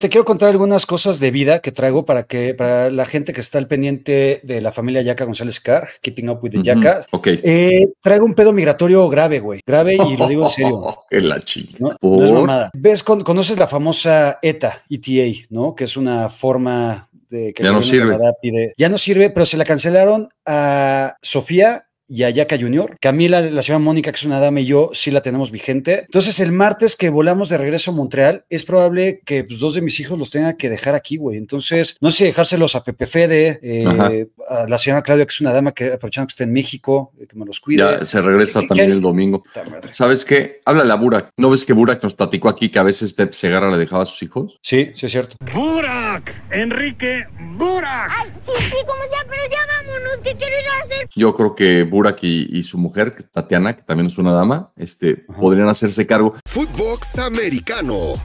Te quiero contar algunas cosas de vida que traigo para que para la gente que está al pendiente de la familia Yaca González Carr, Keeping Up with the uh Ok. Eh, traigo un pedo migratorio grave, güey. Grave y lo digo en serio. en oh, la chingada. No, es mamada. ¿Ves? conoces la famosa ETA, ETA, ¿no? Que es una forma de que ya no sirve. Ya no sirve, pero se la cancelaron a Sofía y a Yaka Junior. Camila, la señora Mónica, que es una dama y yo, sí la tenemos vigente. Entonces, el martes que volamos de regreso a Montreal, es probable que pues, dos de mis hijos los tenga que dejar aquí, güey. Entonces, no sé dejárselos a Pepe Fede, eh, a la señora Claudia, que es una dama que aprovechando que está en México, eh, que me los cuida. Ya se regresa también el domingo. ¿Sabes qué? Háblale a Burak. ¿No ves que Burak nos platicó aquí que a veces Pep Segarra le dejaba a sus hijos? Sí, sí es cierto. Burak, Enrique Burak. Ay, sí, sí, ¿cómo se yo creo que Burak y, su mujer, Tatiana, que también es una dama, este, podrían hacerse cargo. Footbox americano